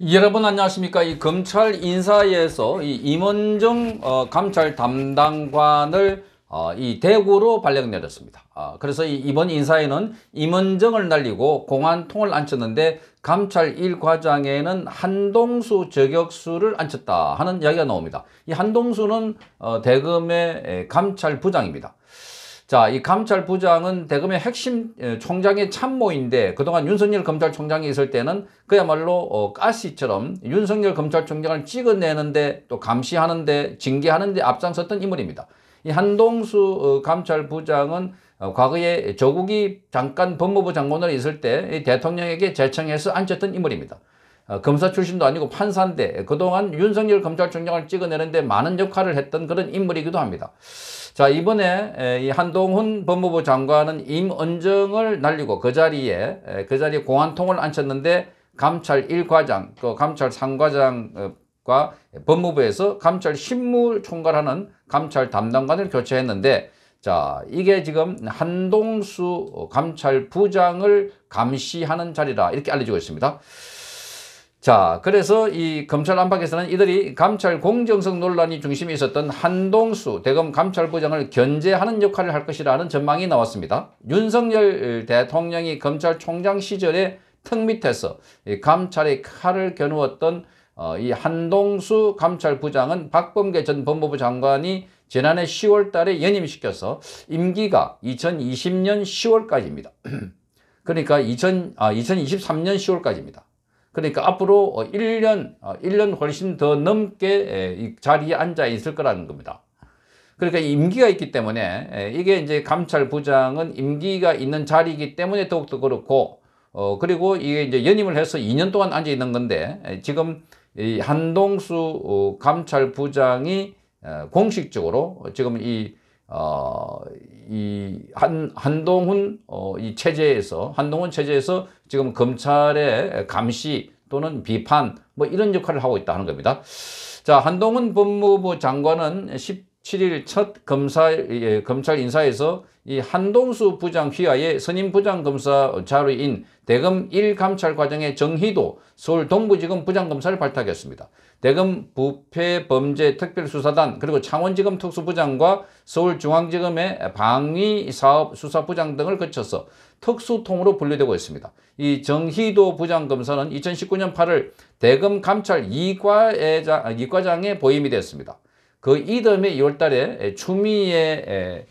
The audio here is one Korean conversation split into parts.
여러분 안녕하십니까 이 검찰 인사에서 이 임원정 어, 감찰 담당관을 어, 이 대구로 발령 내렸습니다. 어, 그래서 이, 이번 인사에는 임원정을 날리고 공안 통을 앉혔는데 감찰 1과장에는 한동수 저격수를 앉혔다 하는 이야기가 나옵니다. 이 한동수는 어, 대검의 감찰 부장입니다. 자, 이 감찰부장은 대검의 핵심 총장의 참모인데 그동안 윤석열 검찰총장이 있을 때는 그야말로 어, 가시처럼 윤석열 검찰총장을 찍어내는데 또 감시하는데 징계하는데 앞장섰던 인물입니다. 이 한동수 어, 감찰부장은 어, 과거에 조국이 잠깐 법무부 장관으로 있을 때 대통령에게 재청해서 앉혔던 인물입니다. 어, 검사 출신도 아니고 판사인데 그동안 윤석열 검찰총장을 찍어내는데 많은 역할을 했던 그런 인물이기도 합니다. 자 이번에 이 한동훈 법무부 장관은 임언정을 날리고 그 자리에 그 자리에 공안통을 앉혔는데 감찰 1과장, 또 그 감찰 3과장과 법무부에서 감찰 신물 총괄하는 감찰 담당관을 교체했는데 자 이게 지금 한동수 감찰 부장을 감시하는 자리라 이렇게 알려지고 있습니다. 자, 그래서 이 검찰 안팎에서는 이들이 감찰 공정성 논란이 중심에 있었던 한동수 대검 감찰부장을 견제하는 역할을 할 것이라는 전망이 나왔습니다. 윤석열 대통령이 검찰총장 시절에 턱 밑에서 감찰의 칼을 겨누었던 어, 이 한동수 감찰부장은 박범계 전 법무부 장관이 지난해 10월 달에 연임시켜서 임기가 2020년 10월까지입니다. 그러니까 2000, 아, 2023년 10월까지입니다. 그러니까 앞으로 1년, 어, 1년 어, 훨씬 더 넘게 이 자리에 앉아 있을 거라는 겁니다. 그러니까 임기가 있기 때문에 이게 이제 감찰부장은 임기가 있는 자리이기 때문에 더욱더 그렇고 어 그리고 이게 이제 연임을 해서 2년 동안 앉아 있는 건데 지금 이 한동수 어, 감찰부장이 공식적으로 지금 이 어, 이 한, 한동훈 어, 이 체제에서 한동훈 체제에서 지금 검찰의 감시 또는 비판 뭐 이런 역할을 하고 있다는 겁니다. 자 한동훈 법무부 장관은 10 7일 첫 검사, 예, 검찰 인사에서 이 한동수 부장 휘하의 선임 부장 검사 자료인 대검 1 감찰 과정의 정희도 서울 동부지검 부장검사를 발탁했습니다. 대검 부패범죄특별수사단 그리고 창원지검 특수부장과 서울중앙지검의 방위사업수사부장 등을 거쳐서 특수통으로 분류되고 있습니다. 이 정희도 부장검사는 2019년 8월 대검 감찰 2과 자, 2과장에 보임이 됐습니다. 그 이듬해 2월 달에 예, 추미애 예,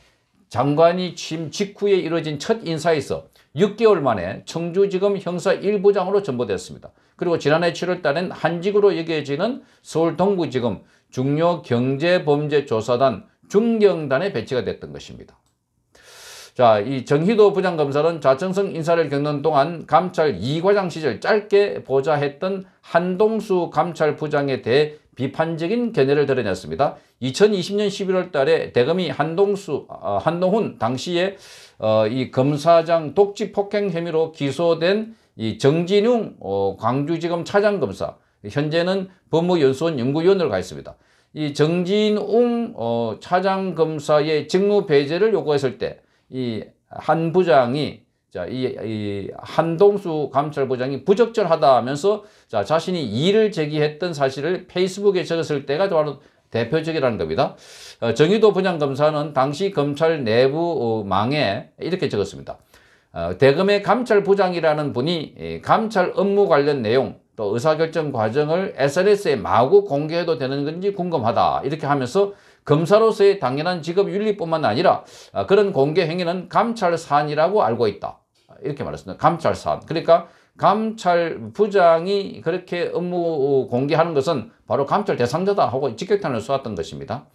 장관이 취임 직후에 이뤄진첫 인사에서 6개월 만에 청주지검 형사 1부장으로 전보됐습니다. 그리고 지난해 7월 달엔 한직으로 여겨지는 서울 동부지검 중요경제범죄조사단 중경단에 배치가 됐던 것입니다. 자, 이 정희도 부장검사는 자청성 인사를 겪는 동안 감찰 2과장 시절 짧게 보좌했던 한동수 감찰부장에 대해 비판적인 견해를 드러냈습니다. 2020년 11월 달에 대검이 한동수, 아, 한동훈 당시에 어, 이 검사장 독지 폭행 혐의로 기소된 이 정진웅 어, 광주지검 차장검사, 현재는 법무연수원 연구위원으로 가 있습니다. 이 정진웅 어, 차장검사의 직무 배제를 요구했을 때이한 부장이 자, 이, 이 한동수 감찰부장이 부적절하다면서 자, 자신이 이를 제기했던 사실을 페이스북에 적었을 때가 바로 대표적이라는 겁니다. 어, 정의도 분양검사는 당시 검찰 내부 어, 망에 이렇게 적었습니다. 어, 대검의 감찰부장이라는 분이 예, 감찰 업무 관련 내용 또 의사결정 과정을 SNS에 마구 공개해도 되는 건지 궁금하다 이렇게 하면서 검사로서의 당연한 직업 윤리뿐만 아니라 어, 그런 공개 행위는 감찰 사안이라고 알고 있다. 이렇게 말했습니다. 감찰산. 그러니까 감찰부장이 그렇게 업무 공개하는 것은 바로 감찰 대상자다 하고 직격탄을 쏘았던 것입니다.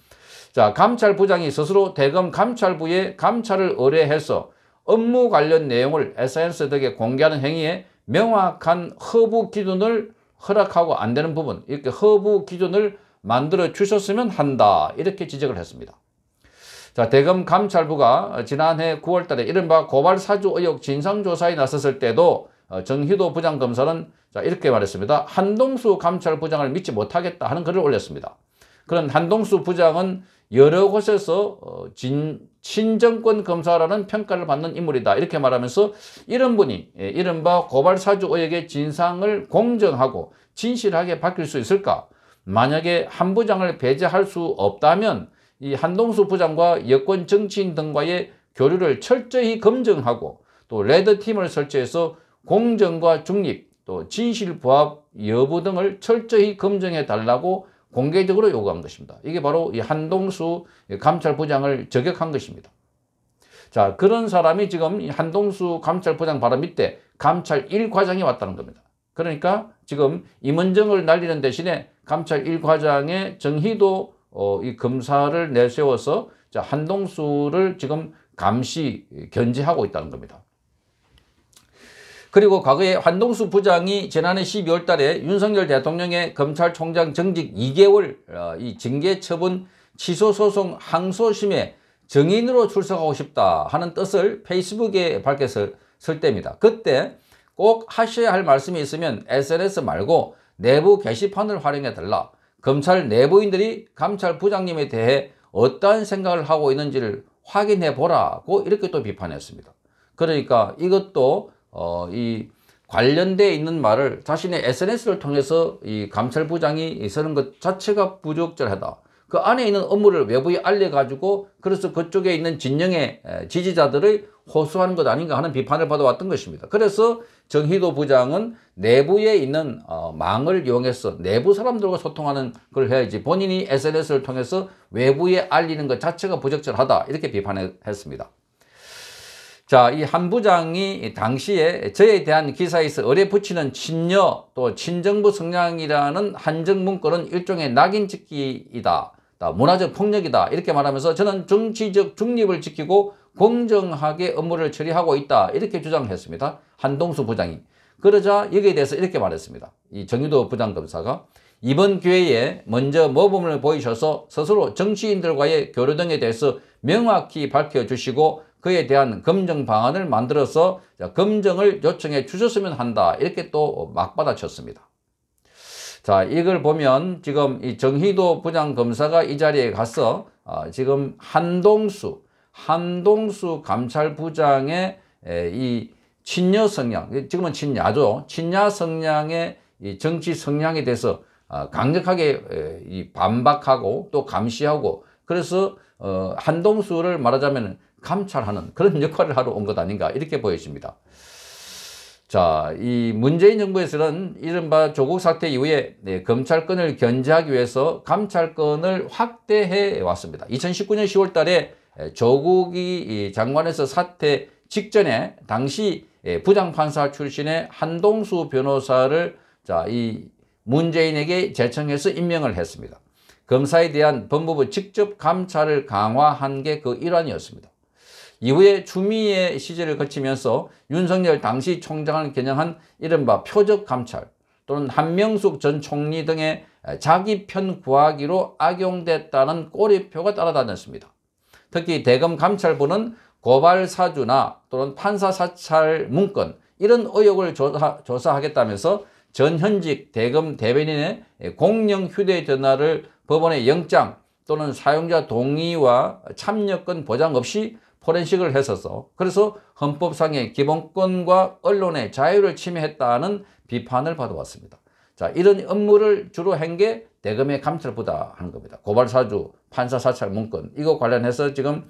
자, 감찰부장이 스스로 대검 감찰부에 감찰을 의뢰해서 업무 관련 내용을 SNS 등에 공개하는 행위에 명확한 허브 기준을 허락하고 안 되는 부분, 이렇게 허브 기준을 만들어 주셨으면 한다. 이렇게 지적을 했습니다. 자, 대검 감찰부가 지난해 9월 달에 이른바 고발 사주 의혹 진상조사에 나섰을 때도 정희도 어, 부장검사는 자, 이렇게 말했습니다. 한동수 감찰부장을 믿지 못하겠다 하는 글을 올렸습니다. 그런 한동수 부장은 여러 곳에서 어, 진, 친정권 검사라는 평가를 받는 인물이다 이렇게 말하면서 이런 분이 예, 이른바 고발사주 의혹의 진상을 공정하고 진실하게 바뀔 수 있을까 만약에 한 부장을 배제할 수 없다면 이 한동수 부장과 여권 정치인 등과의 교류를 철저히 검증하고 또 레드팀을 설치해서 공정과 중립, 또 진실부합 여부 등을 철저히 검증해 달라고 공개적으로 요구한 것입니다. 이게 바로 이 한동수 감찰부장을 저격한 것입니다. 자, 그런 사람이 지금 한동수 감찰부장 바로 밑에 감찰 1과장이 왔다는 겁니다. 그러니까 지금 임은정을 날리는 대신에 감찰 1과장의 정희도 어, 이 검사를 내세워서 자, 한동수를 지금 감시, 견제하고 있다는 겁니다. 그리고 과거에 한동수 부장이 지난해 12월 달에 윤석열 대통령의 검찰총장 정직 2개월 어, 이 징계 처분 취소 소송 항소심에 정인으로 출석하고 싶다 하는 뜻을 페이스북에 밝혔을 때입니다. 그때 꼭 하셔야 할 말씀이 있으면 SNS 말고 내부 게시판을 활용해 달라. 검찰 내부인들이 감찰 부장님에 대해 어떠한 생각을 하고 있는지를 확인해 보라고 이렇게 또 비판했습니다. 그러니까 이것도 어, 이 관련돼 있는 말을 자신의 SNS를 통해서 이 감찰부장이 쓰는 것 자체가 부적절하다. 그 안에 있는 업무를 외부에 알려가지고 그래서 그쪽에 있는 진영의 지지자들의 호소하는 것 아닌가 하는 비판을 받아왔던 것입니다. 그래서 정희도 부장은 내부에 있는 어, 망을 이용해서 내부 사람들과 소통하는 걸 해야지 본인이 SNS를 통해서 외부에 알리는 것 자체가 부적절하다 이렇게 비판했습니다. 자, 이 한 부장이 당시에 저에 대한 기사에서 의뢰 붙이는 친녀 또 친정부 성향이라는 한정 문건은 일종의 낙인 찍기이다. 문화적 폭력이다 이렇게 말하면서 저는 정치적 중립을 지키고 공정하게 업무를 처리하고 있다 이렇게 주장했습니다. 한동수 부장이. 그러자 여기에 대해서 이렇게 말했습니다. 이 정유도 부장검사가 이번 기회에 먼저 모범을 보이셔서 스스로 정치인들과의 교류 등에 대해서 명확히 밝혀주시고 그에 대한 검증 방안을 만들어서 검증을 요청해 주셨으면 한다 이렇게 또 맞받아쳤습니다. 자, 이걸 보면 지금 이 정희도 부장검사가 이 자리에 가서 어, 지금 한동수, 한동수 감찰부장의 에, 이친녀 성향, 지금은 친야죠. 친야 성향의 이 정치 성향에 대해서 어, 강력하게 에, 이 반박하고 또 감시하고 그래서 어, 한동수를 말하자면 감찰하는 그런 역할을 하러 온 것 아닌가 이렇게 보여집니다. 자, 이 문재인 정부에서는 이른바 조국 사태 이후에 네, 검찰권을 견제하기 위해서 감찰권을 확대해 왔습니다. 2019년 10월 달에 조국이 장관에서 사퇴 직전에 당시 부장판사 출신의 한동수 변호사를 자, 이 문재인에게 재청해서 임명을 했습니다. 검사에 대한 법무부 직접 감찰을 강화한 게 그 일환이었습니다. 이후에 주미의 시절을 거치면서 윤석열 당시 총장을 겨냥한 이른바 표적 감찰 또는 한명숙 전 총리 등의 자기 편 구하기로 악용됐다는 꼬리표가 따라다녔습니다. 특히 대검 감찰부는 고발 사주나 또는 판사 사찰 문건 이런 의혹을 조사, 조사하겠다면서 전현직 대검 대변인의 공영 휴대전화를 법원의 영장 또는 사용자 동의와 참여권 보장 없이 포렌식을 했었어. 그래서 헌법상의 기본권과 언론의 자유를 침해했다는 비판을 받아왔습니다. 자, 이런 업무를 주로 한 게 대금의 감찰보다 하는 겁니다. 고발사주, 판사사찰 문건, 이거 관련해서 지금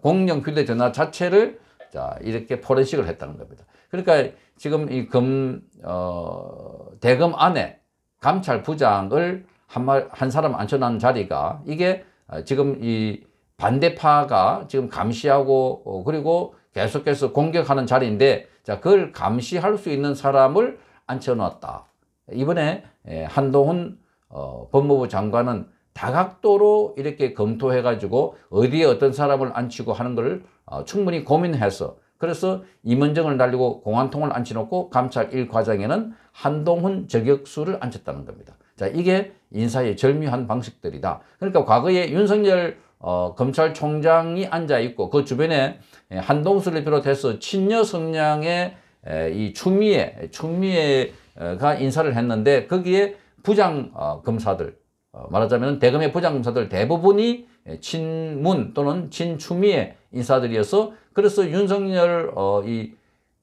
공영 휴대전화 자체를 자, 이렇게 포렌식을 했다는 겁니다. 그러니까 지금 이 금, 어, 대금 안에 감찰부장을 한, 말, 한 사람 앉혀놓은 자리가 이게 아, 지금 이 반대파가 지금 감시하고 어, 그리고 계속해서 공격하는 자리인데 자 그걸 감시할 수 있는 사람을 앉혀놓았다. 이번에 예, 한동훈 어, 법무부 장관은 다각도로 이렇게 검토해가지고 어디에 어떤 사람을 앉히고 하는 걸 어, 충분히 고민해서 그래서 임원정을 날리고 공안통을 앉혀놓고 감찰 1과장에는 한동훈 저격수를 앉혔다는 겁니다. 자 이게 인사의 절묘한 방식들이다. 그러니까 과거에 윤석열 어, 검찰총장이 앉아있고 그 주변에 예, 한동수를 비롯해서 친녀 성량의 이 추미애, 추미애가 인사를 했는데 거기에 부장 어, 검사들, 어, 말하자면 대검의 부장 검사들 대부분이 예, 친문 또는 친추미애 인사들이어서 그래서 윤석열 어, 이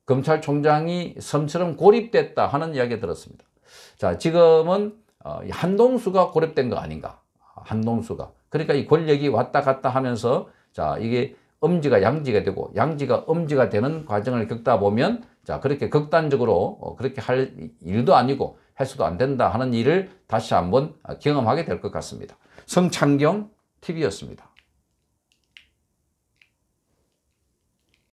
검찰총장이 섬처럼 고립됐다 하는 이야기 들었습니다. 자, 지금은 어, 한동수가 고립된 거 아닌가? 한동수가. 그러니까 이 권력이 왔다 갔다 하면서 자 이게 음지가 양지가 되고 양지가 음지가 되는 과정을 겪다 보면 자 그렇게 극단적으로 어, 그렇게 할 일도 아니고 해서도 안 된다 하는 일을 다시 한번 경험하게 될 것 같습니다. 성창경 TV였습니다.